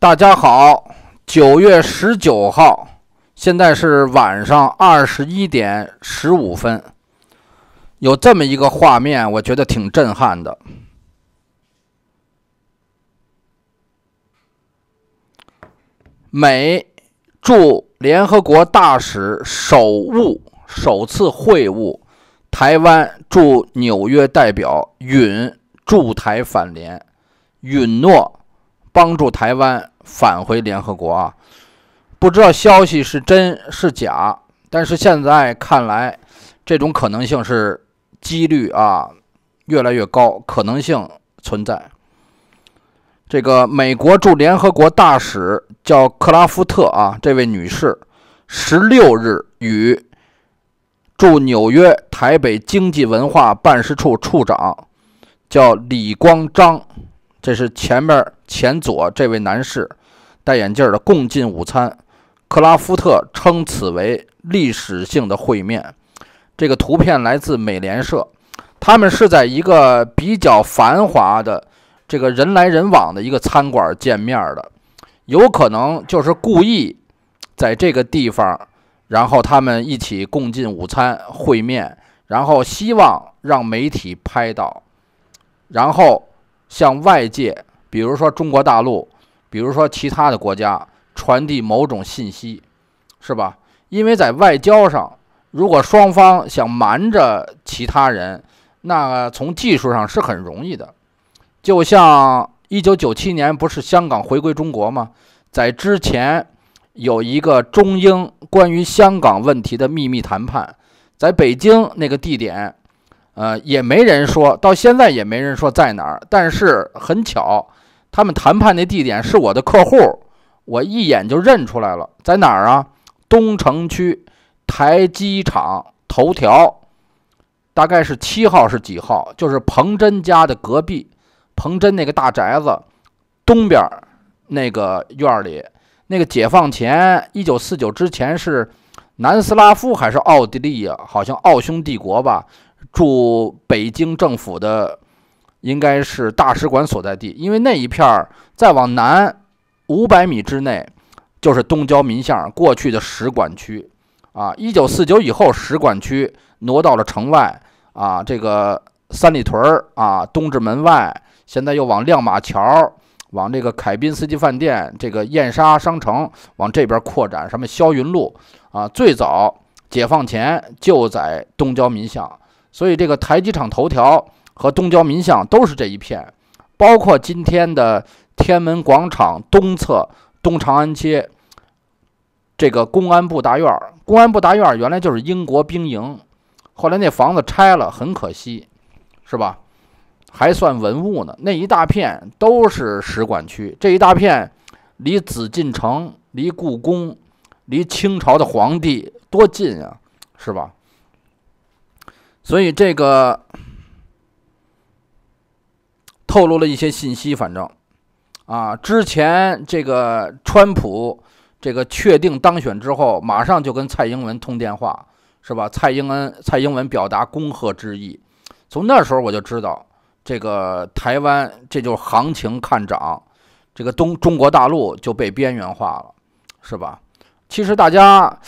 大家好，九月十九号，现在是晚上二十一点十五分。有这么一个画面，我觉得挺震撼的。美驻联合国大使首晤首次会晤台湾驻纽约代表允驻台反联允诺。帮助台湾返回联合国啊！不知道消息是真是假，但是现在看来，这种可能性是几率啊越来越高，可能性存在。这个美国驻联合国大使叫克拉夫特啊，这位女士，十六日与驻纽约台北经济文化办事处处长叫李光章，这是前面。前左这位男士，戴眼镜的共进午餐。克拉夫特称此为历史性的会面。这个图片来自美联社。他们是在一个比较繁华的、这个人来人往的一个餐馆见面的，有可能就是故意在这个地方，然后他们一起共进午餐会面，然后希望让媒体拍到，然后向外界。比如说中国大陆，比如说其他的国家传递某种信息，是吧？因为在外交上，如果双方想瞒着其他人，那从技术上是很容易的。就像一九九七年不是香港回归中国吗？在之前有一个中英关于香港问题的秘密谈判，在北京那个地点。呃，也没人说到现在也没人说在哪儿，但是很巧，他们谈判的地点是我的客户，我一眼就认出来了，在哪儿啊？东城区台机场头条，大概是七号是几号？就是彭真家的隔壁，彭真那个大宅子东边那个院里，那个解放前一九四九之前是南斯拉夫还是奥地利呀？好像奥匈帝国吧。驻北京政府的，应该是大使馆所在地，因为那一片儿再往南五百米之内，就是东郊民巷过去的使馆区，啊，一九四九以后使馆区挪到了城外，啊，这个三里屯儿啊，东直门外，现在又往亮马桥、往这个凯宾斯基饭店、这个燕莎商城往这边扩展，什么霄云路啊，最早解放前就在东郊民巷。所以，这个台几厂头条和东郊民巷都是这一片，包括今天的天安门广场东侧、东长安街，这个公安部大院儿。公安部大院儿原来就是英国兵营，后来那房子拆了，很可惜，是吧？还算文物呢。那一大片都是使馆区，这一大片，离紫禁城、离故宫、离清朝的皇帝多近啊，是吧？所以这个透露了一些信息，反正啊，之前这个川普这个确定当选之后，马上就跟蔡英文通电话，是吧？蔡英文蔡英文表达恭贺之意。从那时候我就知道，这个台湾这就是行情看涨，这个东中国大陆就被边缘化了，是吧？其实大家。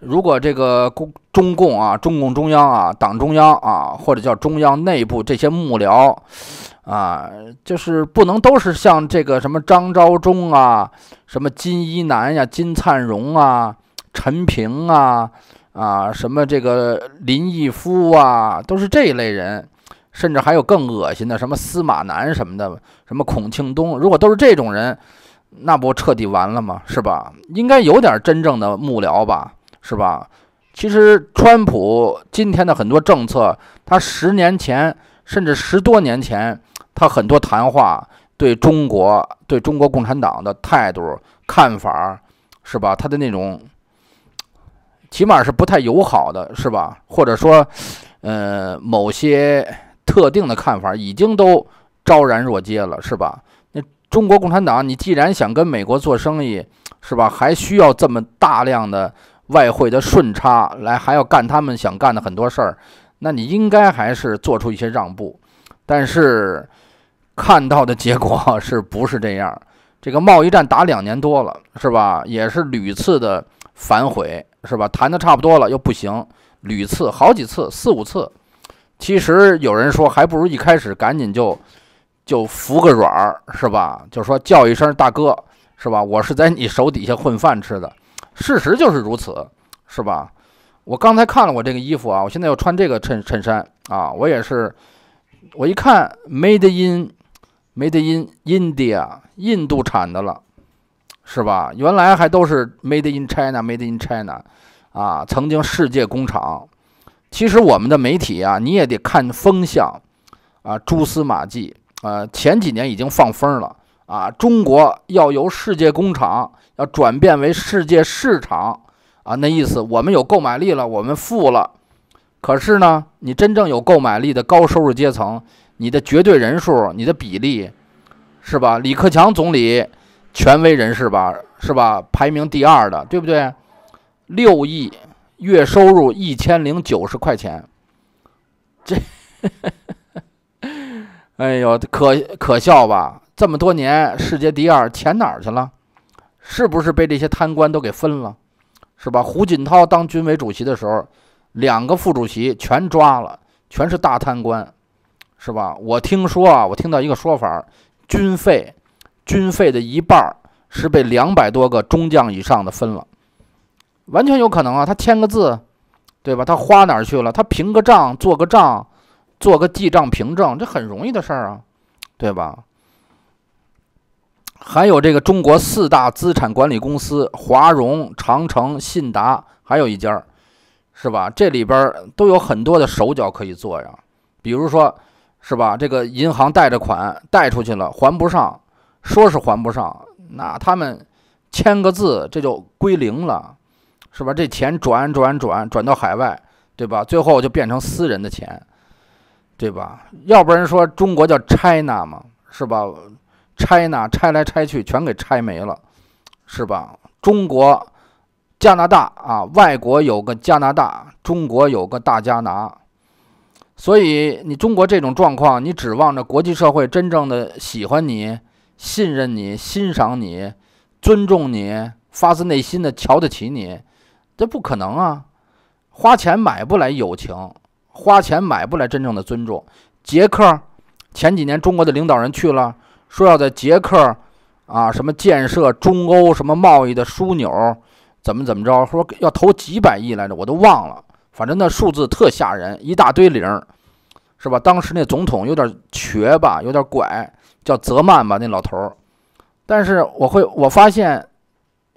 如果这个共中共啊，中共中央啊，党中央啊，或者叫中央内部这些幕僚，啊，就是不能都是像这个什么张召忠啊，什么金一南呀、金灿荣啊、陈平啊，啊，什么这个林毅夫啊，都是这一类人，甚至还有更恶心的什么司马南什么的，什么孔庆东。如果都是这种人，那不彻底完了吗？是吧？应该有点真正的幕僚吧。是吧？其实，川普今天的很多政策，他十年前甚至十多年前，他很多谈话对中国、对中国共产党的态度看法，是吧？他的那种，起码是不太友好的，是吧？或者说，呃，某些特定的看法已经都昭然若揭了，是吧？那中国共产党，你既然想跟美国做生意，是吧？还需要这么大量的？外汇的顺差来还要干他们想干的很多事儿，那你应该还是做出一些让步。但是看到的结果是不是这样？这个贸易战打两年多了，是吧？也是屡次的反悔，是吧？谈的差不多了又不行，屡次好几次四五次。其实有人说，还不如一开始赶紧就就服个软儿，是吧？就说叫一声大哥，是吧？我是在你手底下混饭吃的。事实就是如此，是吧？我刚才看了我这个衣服啊，我现在要穿这个衬衬衫啊，我也是，我一看 made in made in India，印度产的了，是吧？原来还都是 made in China，made in China，啊，曾经世界工厂。其实我们的媒体啊，你也得看风向啊，蛛丝马迹啊，前几年已经放风了。啊，中国要由世界工厂要转变为世界市场啊！那意思，我们有购买力了，我们富了。可是呢，你真正有购买力的高收入阶层，你的绝对人数，你的比例，是吧？李克强总理，权威人士吧，是吧？排名第二的，对不对？六亿，月收入一千零九十块钱，这。哎呦，可可笑吧？这么多年，世界第二钱哪儿去了？是不是被这些贪官都给分了？是吧？胡锦涛当军委主席的时候，两个副主席全抓了，全是大贪官，是吧？我听说啊，我听到一个说法，军费，军费的一半是被两百多个中将以上的分了，完全有可能啊。他签个字，对吧？他花哪儿去了？他凭个账做个账。做个记账凭证，这很容易的事儿啊，对吧？还有这个中国四大资产管理公司，华融、长城、信达，还有一家，是吧？这里边都有很多的手脚可以做呀。比如说，是吧？这个银行贷着款贷出去了还不上，说是还不上，那他们签个字这就归零了，是吧？这钱转转转转到海外，对吧？最后就变成私人的钱。对吧？要不然说中国叫 China 嘛，是吧？China 拆来拆去全给拆没了，是吧？中国、加拿大啊，外国有个加拿大，中国有个大加拿，所以你中国这种状况，你指望着国际社会真正的喜欢你、信任你、欣赏你、尊重你、发自内心的瞧得起你，这不可能啊！花钱买不来友情。花钱买不来真正的尊重。捷克前几年中国的领导人去了，说要在捷克啊什么建设中欧什么贸易的枢纽，怎么怎么着，说要投几百亿来着，我都忘了。反正那数字特吓人，一大堆零，是吧？当时那总统有点瘸吧，有点拐，叫泽曼吧，那老头儿。但是我会我发现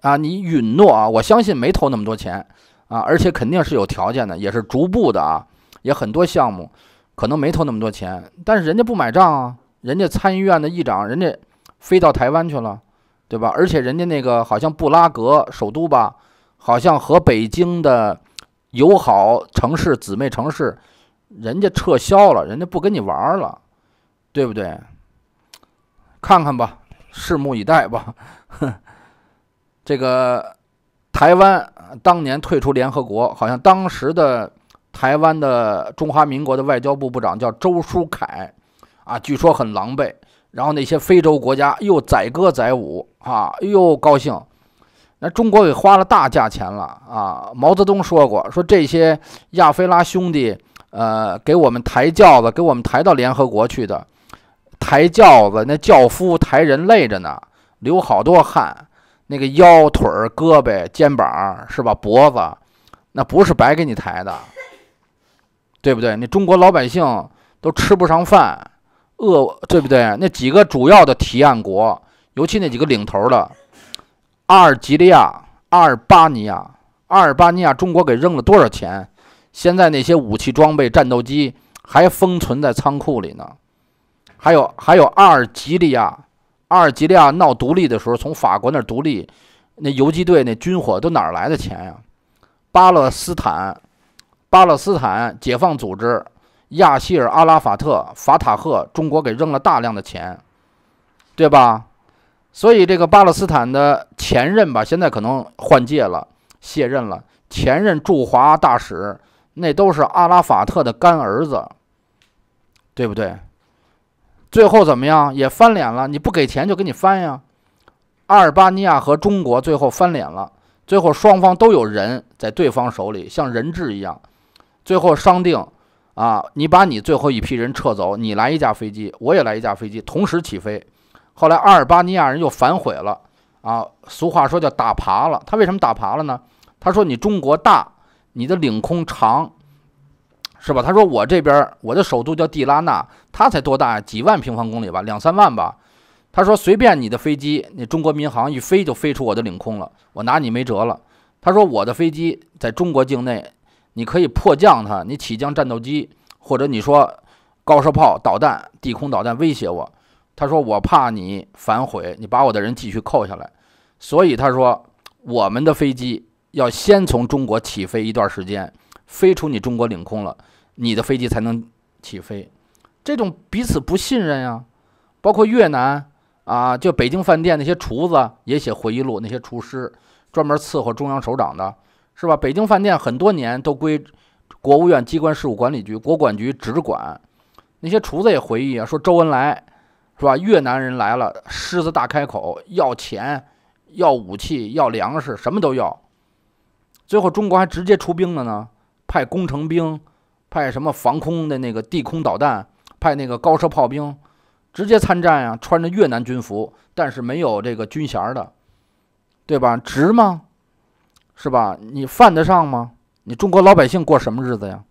啊，你允诺啊，我相信没投那么多钱啊，而且肯定是有条件的，也是逐步的啊。也很多项目，可能没投那么多钱，但是人家不买账啊！人家参议院的议长，人家飞到台湾去了，对吧？而且人家那个好像布拉格首都吧，好像和北京的友好城市、姊妹城市，人家撤销了，人家不跟你玩了，对不对？看看吧，拭目以待吧。这个台湾当年退出联合国，好像当时的。台湾的中华民国的外交部部长叫周书楷，啊，据说很狼狈。然后那些非洲国家又载歌载舞，啊，哎呦高兴。那中国给花了大价钱了啊！毛泽东说过，说这些亚非拉兄弟，呃，给我们抬轿子，给我们抬到联合国去的，抬轿子那轿夫抬人累着呢，流好多汗，那个腰腿儿、胳膊、肩膀是吧？脖子，那不是白给你抬的。对不对？那中国老百姓都吃不上饭，饿，对不对？那几个主要的提案国，尤其那几个领头的，阿尔及利亚、阿尔巴尼亚、阿尔巴尼亚，中国给扔了多少钱？现在那些武器装备、战斗机还封存在仓库里呢。还有还有，阿尔及利亚，阿尔及利亚闹独立的时候，从法国那独立，那游击队那军火都哪儿来的钱呀？巴勒斯坦。巴勒斯坦解放组织亚希尔阿拉法特法塔赫，中国给扔了大量的钱，对吧？所以这个巴勒斯坦的前任吧，现在可能换届了，卸任了。前任驻华大使那都是阿拉法特的干儿子，对不对？最后怎么样？也翻脸了。你不给钱就给你翻呀。阿尔巴尼亚和中国最后翻脸了，最后双方都有人在对方手里，像人质一样。最后商定，啊，你把你最后一批人撤走，你来一架飞机，我也来一架飞机，同时起飞。后来阿尔巴尼亚人又反悔了，啊，俗话说叫打爬了。他为什么打爬了呢？他说你中国大，你的领空长，是吧？他说我这边我的首都叫蒂拉那，他才多大呀？几万平方公里吧，两三万吧。他说随便你的飞机，你中国民航一飞就飞出我的领空了，我拿你没辙了。他说我的飞机在中国境内。你可以迫降它，你起降战斗机，或者你说高射炮、导弹、地空导弹威胁我，他说我怕你反悔，你把我的人继续扣下来，所以他说我们的飞机要先从中国起飞一段时间，飞出你中国领空了，你的飞机才能起飞。这种彼此不信任呀，包括越南啊，就北京饭店那些厨子也写回忆录，那些厨师专门伺候中央首长的。是吧？北京饭店很多年都归国务院机关事务管理局（国管局）直管。那些厨子也回忆啊，说周恩来是吧？越南人来了，狮子大开口，要钱，要武器，要粮食，什么都要。最后中国还直接出兵了呢，派工程兵，派什么防空的那个地空导弹，派那个高射炮兵，直接参战啊，穿着越南军服，但是没有这个军衔的，对吧？值吗？是吧？你犯得上吗？你中国老百姓过什么日子呀？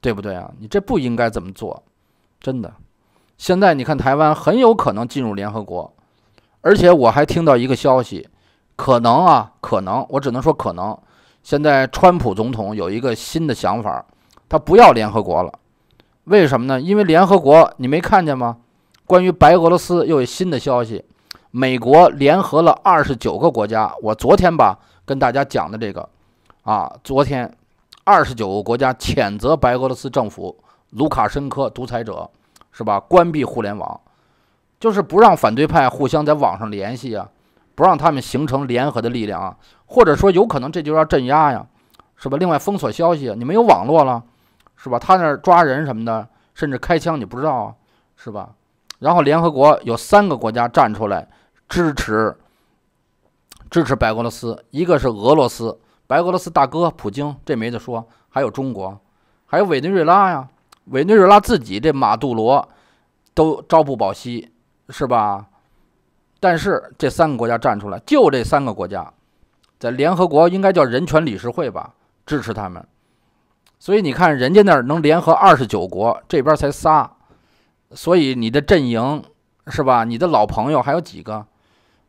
对不对啊？你这不应该怎么做？真的。现在你看，台湾很有可能进入联合国，而且我还听到一个消息，可能啊，可能，我只能说可能。现在川普总统有一个新的想法，他不要联合国了。为什么呢？因为联合国，你没看见吗？关于白俄罗斯又有新的消息，美国联合了二十九个国家。我昨天吧。跟大家讲的这个，啊，昨天二十九个国家谴责白俄罗斯政府卢卡申科独裁者，是吧？关闭互联网，就是不让反对派互相在网上联系啊，不让他们形成联合的力量啊，或者说有可能这就要镇压呀，是吧？另外封锁消息，你没有网络了，是吧？他那抓人什么的，甚至开枪，你不知道啊，是吧？然后联合国有三个国家站出来支持。支持白俄罗斯，一个是俄罗斯，白俄罗斯大哥普京，这没得说。还有中国，还有委内瑞拉呀，委内瑞拉自己这马杜罗都朝不保夕，是吧？但是这三个国家站出来，就这三个国家，在联合国应该叫人权理事会吧，支持他们。所以你看，人家那儿能联合二十九国，这边才仨，所以你的阵营是吧？你的老朋友还有几个？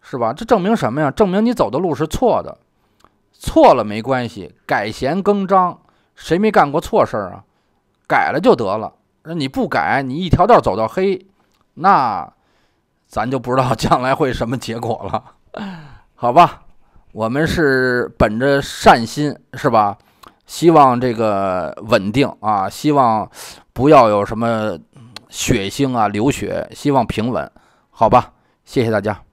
是吧？这证明什么呀？证明你走的路是错的，错了没关系，改弦更张，谁没干过错事儿啊？改了就得了。那你不改，你一条道走到黑，那咱就不知道 将来会什么结果了。好吧，我们是本着善心，是吧？希望这个稳定啊，希望不要有什么血腥啊、流血，希望平稳。好吧，谢谢大家。